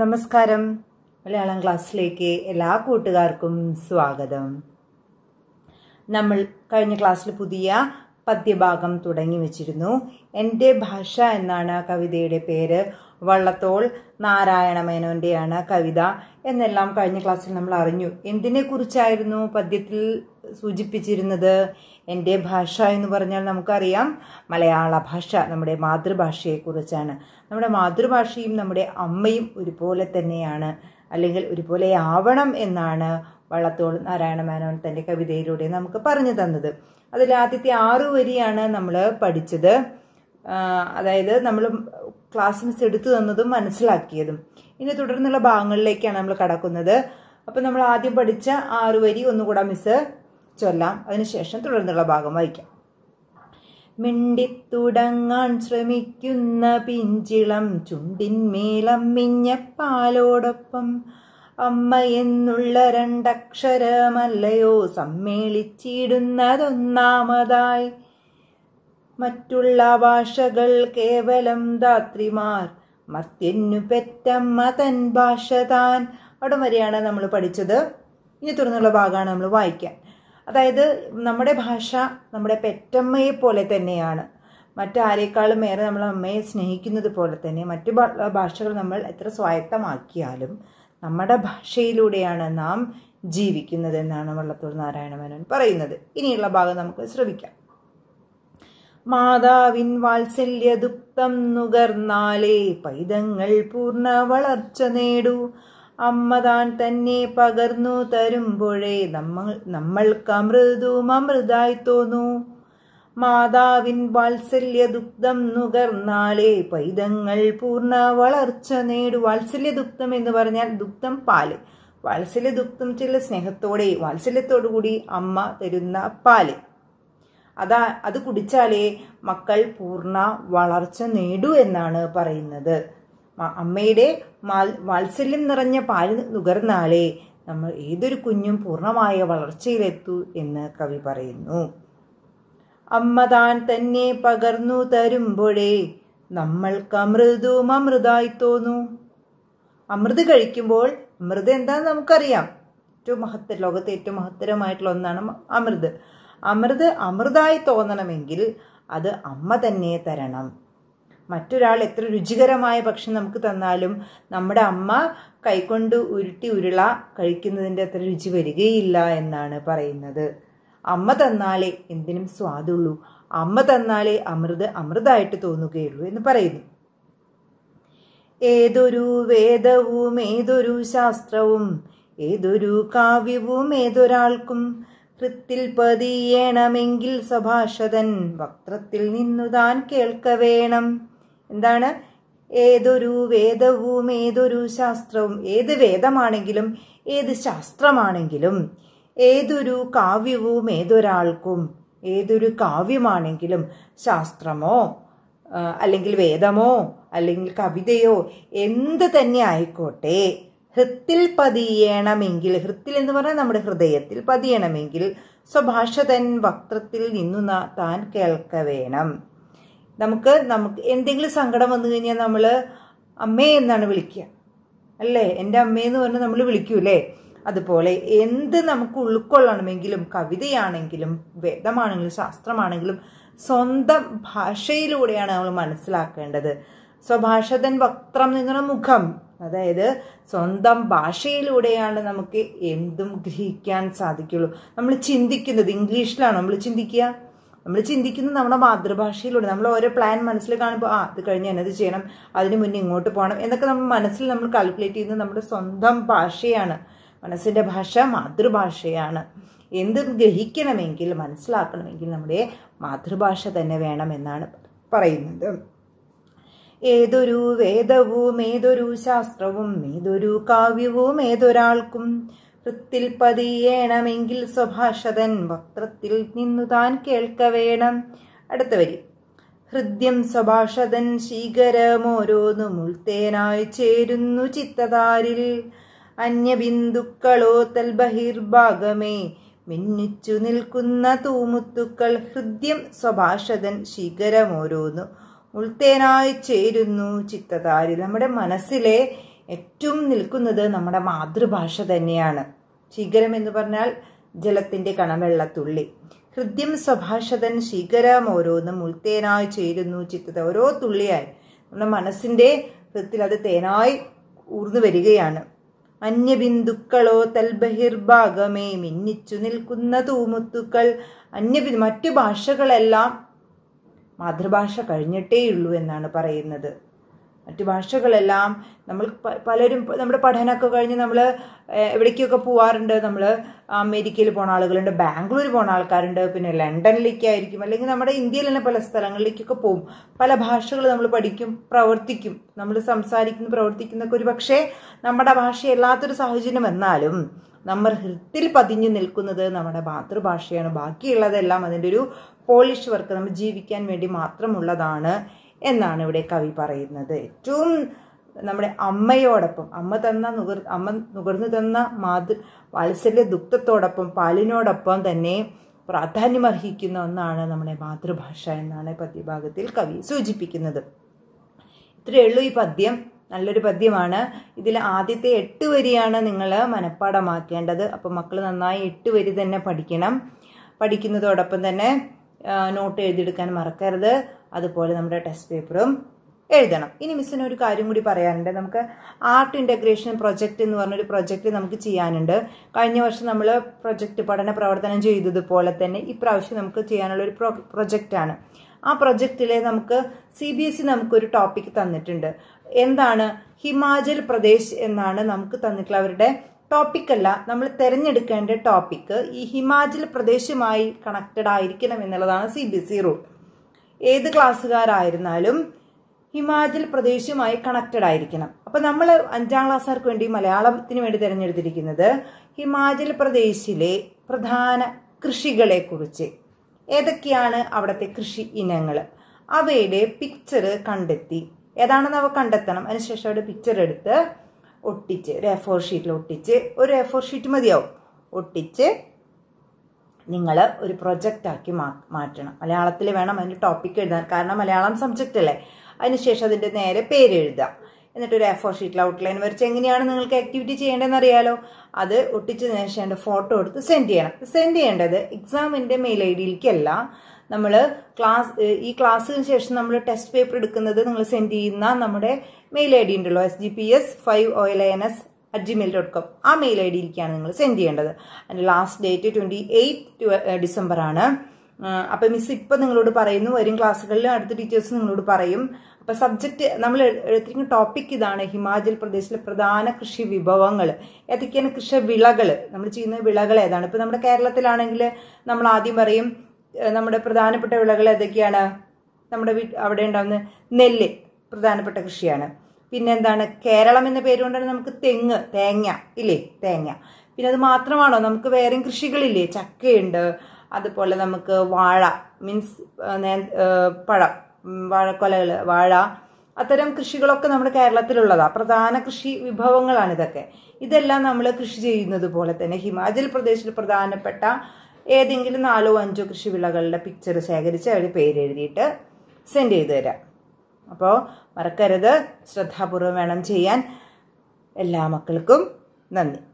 നമസ്കാരം മലയാളം ക്ലാസ്സിലേക്ക് എല്ലാ കൂട്ടുകാർക്കും സ്വാഗതം നമ്മൾ കഴിഞ്ഞ ക്ലാസ്സിൽ പുതിയ പദ്യഭാഗം തുടങ്ങി വച്ചിരുന്നു എൻ്റെ ഭാഷ എന്നാണ് കവിതയുടെ പേര് വള്ളത്തോൾ നാരായണ മേനോൻ്റെയാണ് കവിത എന്നെല്ലാം കഴിഞ്ഞ ക്ലാസ്സിൽ നമ്മൾ അറിഞ്ഞു എന്തിനെക്കുറിച്ചായിരുന്നു പദ്യത്തിൽ സൂചിപ്പിച്ചിരുന്നത് എൻ്റെ ഭാഷ എന്ന് പറഞ്ഞാൽ നമുക്കറിയാം മലയാള ഭാഷ നമ്മുടെ മാതൃഭാഷയെക്കുറിച്ചാണ് നമ്മുടെ മാതൃഭാഷയും നമ്മുടെ അമ്മയും ഒരുപോലെ തന്നെയാണ് അല്ലെങ്കിൽ ഒരുപോലെ ആവണം എന്നാണ് വള്ളത്തോൾ നാരായണ മേനോൻ തൻ്റെ കവിതയിലൂടെ നമുക്ക് പറഞ്ഞു തന്നത് അതിൽ ആദ്യത്തെ ആറു വരിയാണ് നമ്മൾ പഠിച്ചത് അതായത് നമ്മൾ ക്ലാസ് മിസ് എടുത്തു തന്നതും മനസ്സിലാക്കിയതും ഇനി തുടർന്നുള്ള ഭാഗങ്ങളിലേക്കാണ് നമ്മൾ കടക്കുന്നത് അപ്പോൾ നമ്മൾ ആദ്യം പഠിച്ച ആറു വരി ഒന്നുകൂടെ മിസ് ചൊല്ലാം അതിനുശേഷം തുടർന്നുള്ള ഭാഗം വായിക്കാം മിണ്ടിത്തുടങ്ങാൻ ശ്രമിക്കുന്ന പിഞ്ചിളം മേലം മിഞ്ഞപ്പാലോടൊപ്പം അമ്മ എന്നുള്ള രണ്ടക്ഷരമല്ലയോ സമ്മേളിച്ചിടുന്നതൊന്നാമതായി മറ്റുള്ള ഭാഷകൾ കേവലം ധാത്രിമാർ മർത്യന്നു പെറ്റമ്മ തൻ ഭാഷ താൻ അവിടം വരെയാണ് നമ്മൾ പഠിച്ചത് ഇനി തുടർന്നുള്ള ഭാഗമാണ് നമ്മൾ വായിക്കാൻ അതായത് നമ്മുടെ ഭാഷ നമ്മുടെ പെറ്റമ്മയെ പോലെ തന്നെയാണ് മറ്റാരേക്കാളും ഏറെ നമ്മൾ അമ്മയെ സ്നേഹിക്കുന്നത് പോലെ തന്നെ മറ്റു ഭാഷകൾ നമ്മൾ എത്ര സ്വായത്തമാക്കിയാലും നമ്മുടെ ഭാഷയിലൂടെയാണ് നാം ജീവിക്കുന്നത് എന്നാണ് വള്ളത്തൂർ നാരായണ മേനോൻ പറയുന്നത് ഇനിയുള്ള ഭാഗം നമുക്ക് ശ്രമിക്കാം മാതാവിൻ ദുഃഖം നുകർന്നാലേ പൈതങ്ങൾ പൂർണ്ണ വളർച്ച നേടൂ അമ്മ താൻ തന്നെ പകർന്നു തരുമ്പോഴേ നമ്മൾ നമ്മൾക്ക് അമൃതവും അമൃതായി തോന്നൂ മാതാവിൻ വാത്സല്യ ദുഗ്ധം നുകർന്നാലേ പൈതങ്ങൾ പൂർണ്ണ വളർച്ച നേടു വാത്സല്യ ദുഗ്ധം എന്ന് പറഞ്ഞാൽ ദുഗ്ധം പാല് വാത്സല്യ ദുഗ്ധം ചില സ്നേഹത്തോടെ വാത്സല്യത്തോടു കൂടി അമ്മ തരുന്ന പാല് അതാ അത് കുടിച്ചാലേ മക്കൾ പൂർണ്ണ വളർച്ച നേടൂ എന്നാണ് പറയുന്നത് അമ്മയുടെ വാത്സല്യം നിറഞ്ഞ പാല് നുകർന്നാലേ നമ്മൾ ഏതൊരു കുഞ്ഞും പൂർണ്ണമായ വളർച്ചയിലെത്തൂ എന്ന് കവി പറയുന്നു അമ്മ താൻ തന്നെ പകർന്നു തരുമ്പോഴേ നമ്മൾക്ക് അമൃതവും അമൃതായി തോന്നൂ അമൃത് കഴിക്കുമ്പോൾ അമൃത് എന്താണെന്ന് നമുക്കറിയാം ഏറ്റവും മഹത്ത ലോകത്തെ ഏറ്റവും മഹത്തരമായിട്ടുള്ള ഒന്നാണ് അമൃത് അമൃത് അമൃതായി തോന്നണമെങ്കിൽ അത് അമ്മ തന്നെ തരണം മറ്റൊരാൾ എത്ര രുചികരമായ ഭക്ഷണം നമുക്ക് തന്നാലും നമ്മുടെ അമ്മ കൈകൊണ്ട് ഉരുട്ടി ഉരുള കഴിക്കുന്നതിൻ്റെ അത്ര രുചി വരികയില്ല എന്നാണ് പറയുന്നത് അമ്മ തന്നാലേ എന്തിനും സ്വാദുള്ളൂ അമ്മ തന്നാലേ അമൃത് അമൃതായിട്ട് തോന്നുകയുള്ളൂ എന്ന് പറയുന്നു ഏതൊരു വേദവും ഏതൊരു ശാസ്ത്രവും ഏതൊരു കാവ്യവും ഏതൊരാൾക്കും കൃത്തിൽ പതിയണമെങ്കിൽ സഭാഷതൻ വക്രത്തിൽ നിന്നു താൻ കേൾക്കവേണം എന്താണ് ഏതൊരു വേദവും ഏതൊരു ശാസ്ത്രവും ഏത് വേദമാണെങ്കിലും ഏത് ശാസ്ത്രമാണെങ്കിലും ഏതൊരു കാവ്യവും ഏതൊരാൾക്കും ഏതൊരു കാവ്യമാണെങ്കിലും ശാസ്ത്രമോ അല്ലെങ്കിൽ വേദമോ അല്ലെങ്കിൽ കവിതയോ എന്ത് തന്നെ ആയിക്കോട്ടെ ഹൃത്തിൽ പതിയണമെങ്കിൽ ഹൃത്തിൽ എന്ന് പറഞ്ഞാൽ നമ്മുടെ ഹൃദയത്തിൽ പതിയണമെങ്കിൽ സ്വഭാഷ തൻ വക്രത്തിൽ നിന്നു താൻ കേൾക്ക വേണം നമുക്ക് നമുക്ക് എന്തെങ്കിലും സങ്കടം വന്നു കഴിഞ്ഞാൽ നമ്മൾ അമ്മേ എന്നാണ് വിളിക്കുക അല്ലേ എൻ്റെ അമ്മയെന്ന് പറഞ്ഞാൽ നമ്മൾ വിളിക്കൂലേ അതുപോലെ എന്ത് നമുക്ക് ഉൾക്കൊള്ളണമെങ്കിലും കവിതയാണെങ്കിലും വേദമാണെങ്കിലും ശാസ്ത്രമാണെങ്കിലും സ്വന്തം ഭാഷയിലൂടെയാണ് നമ്മൾ മനസ്സിലാക്കേണ്ടത് സ്വഭാഷതൻ വക്രം നിങ്ങളുടെ മുഖം അതായത് സ്വന്തം ഭാഷയിലൂടെയാണ് നമുക്ക് എന്തും ഗ്രഹിക്കാൻ സാധിക്കുള്ളൂ നമ്മൾ ചിന്തിക്കുന്നത് ഇംഗ്ലീഷിലാണ് നമ്മൾ ചിന്തിക്കുക നമ്മൾ ചിന്തിക്കുന്നത് നമ്മുടെ മാതൃഭാഷയിലൂടെ നമ്മൾ ഓരോ പ്ലാൻ മനസ്സിൽ കാണുമ്പോൾ ആ അത് കഴിഞ്ഞ് എന്നത് ചെയ്യണം അതിന് മുന്നേ ഇങ്ങോട്ട് പോകണം എന്നൊക്കെ നമ്മൾ മനസ്സിൽ നമ്മൾ കാൽക്കുലേറ്റ് ചെയ്യുന്നത് നമ്മുടെ സ്വന്തം ഭാഷയാണ് മനസ്സിൻ്റെ ഭാഷ മാതൃഭാഷയാണ് എന്തും ഗ്രഹിക്കണമെങ്കിൽ മനസ്സിലാക്കണമെങ്കിൽ നമ്മുടെ മാതൃഭാഷ തന്നെ വേണമെന്നാണ് പറയുന്നത് ഏതൊരു വേദവും ഏതൊരു ശാസ്ത്രവും ഏതൊരു കാവ്യവും ഏതൊരാൾക്കും വൃത്തിൽ പതിയേണമെങ്കിൽ സ്വഭാഷതൻ വക്രത്തിൽ നിന്നു താൻ കേൾക്ക വേണം അടുത്ത വരി ഹൃദ്യം സ്വഭാഷതൻ ശീകരമോരോന്നു മുൾത്തേനായി ചേരുന്നു ചിത്തതാരിൽ അന്യബിന്ദുക്കളോ തൽ ബഹിർഭാഗമേ മിന്നിച്ചു നിൽക്കുന്ന തൂമുത്തുക്കൾ ഹൃദ്യം സ്വഭാഷതൻ ശിഖരമോരോന്നു ഉൾത്തേനായി ചേരുന്നു ചിത്തതാരി നമ്മുടെ മനസ്സിലെ ഏറ്റവും നിൽക്കുന്നത് നമ്മുടെ മാതൃഭാഷ തന്നെയാണ് ശിഖരം എന്ന് പറഞ്ഞാൽ ജലത്തിൻ്റെ കണവെള്ളത്തുള്ളി ഹൃദ്യം സ്വഭാഷതൻ ശിഖരം ഓരോന്നും ഉൾത്തേനായി ചേരുന്നു ചിത്തത ഓരോ തുള്ളിയായി നമ്മുടെ മനസ്സിൻ്റെ ഹൃത്തിൽ അത് തേനായി ഊർന്നു വരികയാണ് അന്യബിന്ദുക്കളോ തൽബഹിർഭാഗമേ മിന്നിച്ചു നിൽക്കുന്ന തൂമുത്തുക്കൾ അന്യ മറ്റു ഭാഷകളെല്ലാം മാതൃഭാഷ കഴിഞ്ഞിട്ടേയുള്ളൂ എന്നാണ് പറയുന്നത് മറ്റു ഭാഷകളെല്ലാം നമ്മൾ പലരും നമ്മുടെ പഠനമൊക്കെ കഴിഞ്ഞ് നമ്മൾ എവിടേക്കൊക്കെ പോവാറുണ്ട് നമ്മൾ അമേരിക്കയിൽ പോണ ആളുകളുണ്ട് ബാംഗ്ലൂർ പോണ ആൾക്കാരുണ്ട് പിന്നെ ലണ്ടനിലേക്കായിരിക്കും അല്ലെങ്കിൽ നമ്മുടെ ഇന്ത്യയിൽ തന്നെ പല സ്ഥലങ്ങളിലേക്കൊക്കെ പോകും പല ഭാഷകൾ നമ്മൾ പഠിക്കും പ്രവർത്തിക്കും നമ്മൾ സംസാരിക്കുന്നു പ്രവർത്തിക്കുന്നൊക്കെ ഒരു പക്ഷേ നമ്മുടെ ഭാഷയല്ലാത്തൊരു സാഹചര്യം എന്നാലും നമ്മൾ ഹൃത്തിൽ പതിഞ്ഞു നിൽക്കുന്നത് നമ്മുടെ മാതൃഭാഷയാണ് ബാക്കിയുള്ളതെല്ലാം അതിൻ്റെ ഒരു പോളിഷ് വർക്ക് നമ്മൾ ജീവിക്കാൻ വേണ്ടി മാത്രമുള്ളതാണ് എന്നാണ് ഇവിടെ കവി പറയുന്നത് ഏറ്റവും നമ്മുടെ അമ്മയോടൊപ്പം അമ്മ തന്ന നുകർ അമ്മ നുകർന്നു തന്ന മാതൃ വാത്സല്യ ദുഃഖത്തോടൊപ്പം പാലിനോടൊപ്പം തന്നെ പ്രാധാന്യമർഹിക്കുന്ന ഒന്നാണ് നമ്മുടെ മാതൃഭാഷ എന്നാണ് പദ്യഭാഗത്തിൽ കവി സൂചിപ്പിക്കുന്നത് ഇത്രയേ ഉള്ളൂ ഈ പദ്യം നല്ലൊരു പദ്യമാണ് ഇതിൽ ആദ്യത്തെ എട്ട് വരിയാണ് നിങ്ങൾ മനഃപ്പാടമാക്കേണ്ടത് അപ്പോൾ മക്കൾ നന്നായി എട്ട് വരി തന്നെ പഠിക്കണം പഠിക്കുന്നതോടൊപ്പം തന്നെ നോട്ട് എഴുതിയെടുക്കാൻ മറക്കരുത് അതുപോലെ നമ്മുടെ ടെസ്റ്റ് പേപ്പറും എഴുതണം ഇനി മിസ്സിന് ഒരു കാര്യം കൂടി പറയാനുണ്ട് നമുക്ക് ആർട്ട് ഇൻ്റഗ്രേഷൻ പ്രൊജക്റ്റ് എന്ന് പറഞ്ഞൊരു പ്രൊജക്റ്റ് നമുക്ക് ചെയ്യാനുണ്ട് കഴിഞ്ഞ വർഷം നമ്മൾ പ്രൊജക്റ്റ് പഠന പ്രവർത്തനം ചെയ്തതുപോലെ തന്നെ ഇപ്രാവശ്യം നമുക്ക് ചെയ്യാനുള്ള ഒരു പ്രൊജക്റ്റാണ് ആ പ്രൊജക്റ്റിലെ നമുക്ക് സി ബി എസ് ഇ നമുക്കൊരു ടോപ്പിക് തന്നിട്ടുണ്ട് എന്താണ് ഹിമാചൽ പ്രദേശ് എന്നാണ് നമുക്ക് തന്നിട്ടുള്ള അവരുടെ ടോപ്പിക്കല്ല നമ്മൾ തിരഞ്ഞെടുക്കേണ്ട ടോപ്പിക്ക് ഈ ഹിമാചൽ പ്രദേശുമായി കണക്റ്റഡ് ആയിരിക്കണം എന്നുള്ളതാണ് C B S E rule ഏത് ക്ലാസ്സുകാരായിരുന്നാലും ഹിമാചൽ പ്രദേശുമായി കണക്റ്റഡ് ആയിരിക്കണം അപ്പം നമ്മൾ അഞ്ചാം ക്ലാസ്സുകാർക്ക് വേണ്ടി മലയാളത്തിന് വേണ്ടി തിരഞ്ഞെടുത്തിരിക്കുന്നത് ഹിമാചൽ പ്രദേശിലെ പ്രധാന കൃഷികളെക്കുറിച്ച് ഏതൊക്കെയാണ് അവിടുത്തെ കൃഷി ഇനങ്ങൾ അവയുടെ പിക്ചർ കണ്ടെത്തി ഏതാണെന്ന് അവ കണ്ടെത്തണം അതിനുശേഷം അവരുടെ പിക്ചർ എടുത്ത് ഒട്ടിച്ച് ഒരു എ ഫോർ ഷീറ്റിൽ ഒട്ടിച്ച് ഒരു എ ഫോർ ഷീറ്റ് മതിയാവും ഒട്ടിച്ച് നിങ്ങൾ ഒരു പ്രൊജക്റ്റാക്കി മാ മാറ്റണം മലയാളത്തിൽ വേണം അതിന് ടോപ്പിക് എഴുതാൻ കാരണം മലയാളം സബ്ജക്റ്റ് അല്ലേ അതിനുശേഷം അതിൻ്റെ നേരെ പേര് എഴുതാം എന്നിട്ട് ഒരു എഫോ ഷീറ്റിൽ ഔട്ട്ലൈൻ വരച്ച് എങ്ങനെയാണ് നിങ്ങൾക്ക് ആക്ടിവിറ്റി ചെയ്യേണ്ടതെന്ന് അറിയാലോ അത് ഒട്ടിച്ചതിന് ശേഷം എൻ്റെ ഫോട്ടോ എടുത്ത് സെൻഡ് ചെയ്യണം സെൻഡ് ചെയ്യേണ്ടത് എക്സാമിൻ്റെ മെയിൽ ഐ ഡിയിലേക്കല്ല നമ്മൾ ക്ലാസ് ഈ ക്ലാസ്സിന് ശേഷം നമ്മൾ ടെസ്റ്റ് പേപ്പർ എടുക്കുന്നത് നിങ്ങൾ സെൻഡ് ചെയ്യുന്ന നമ്മുടെ മെയിൽ ഐ ഡി ഉണ്ടല്ലോ S G P S five O L N S at Gmail dot com ആ മെയിൽ ഐ ഡിയിലേക്കാണ് നിങ്ങൾ സെൻഡ് ചെയ്യേണ്ടത് അതിൻ്റെ last date twenty eight December ആണ് അപ്പം മിസ് ഇപ്പം നിങ്ങളോട് പറയുന്നു വരും ക്ലാസ്സുകളിൽ അടുത്ത ടീച്ചേഴ്സ് നിങ്ങളോട് പറയും അപ്പം സബ്ജക്റ്റ് നമ്മൾ എടുത്തിരിക്കുന്ന ടോപ്പിക് ഇതാണ് ഹിമാചൽ പ്രദേശിലെ പ്രധാന കൃഷി വിഭവങ്ങൾ ഏതൊക്കെയാണ് കൃഷി വിളകൾ നമ്മൾ ചെയ്യുന്ന വിളകൾ ഏതാണ് ഇപ്പം നമ്മുടെ കേരളത്തിലാണെങ്കിൽ നമ്മൾ ആദ്യം പറയും നമ്മുടെ പ്രധാനപ്പെട്ട വിളകൾ ഏതൊക്കെയാണ് നമ്മുടെ അവിടെ ഉണ്ടാകുന്ന നെല്ല് പ്രധാനപ്പെട്ട കൃഷിയാണ് പിന്നെന്താണ് കേരളം എന്ന പേരുകൊണ്ടാണ് നമുക്ക് തെങ്ങ് തേങ്ങ ഇല്ലേ തേങ്ങ പിന്നെ അത് മാത്രമാണോ നമുക്ക് വേറെയും കൃഷികളില്ലേ ചക്കയുണ്ട് അതുപോലെ നമുക്ക് വാഴ മീൻസ് പഴം വാഴക്കൊലകൾ വാഴ അത്തരം കൃഷികളൊക്കെ നമ്മുടെ കേരളത്തിലുള്ളതാണ് പ്രധാന കൃഷി വിഭവങ്ങളാണ് ഇതൊക്കെ ഇതെല്ലാം നമ്മൾ കൃഷി ചെയ്യുന്നത് പോലെ തന്നെ ഹിമാചൽ പ്രദേശിൽ പ്രധാനപ്പെട്ട ഏതെങ്കിലും നാലോ അഞ്ചോ കൃഷി വിളകളുടെ പിക്ചർ ശേഖരിച്ച് അവർ പേരെഴുതിയിട്ട് സെൻഡ് ചെയ്തു തരാം അപ്പോൾ മറക്കരുത് ശ്രദ്ധാപൂർവം വേണം ചെയ്യാൻ എല്ലാ മക്കൾക്കും നന്ദി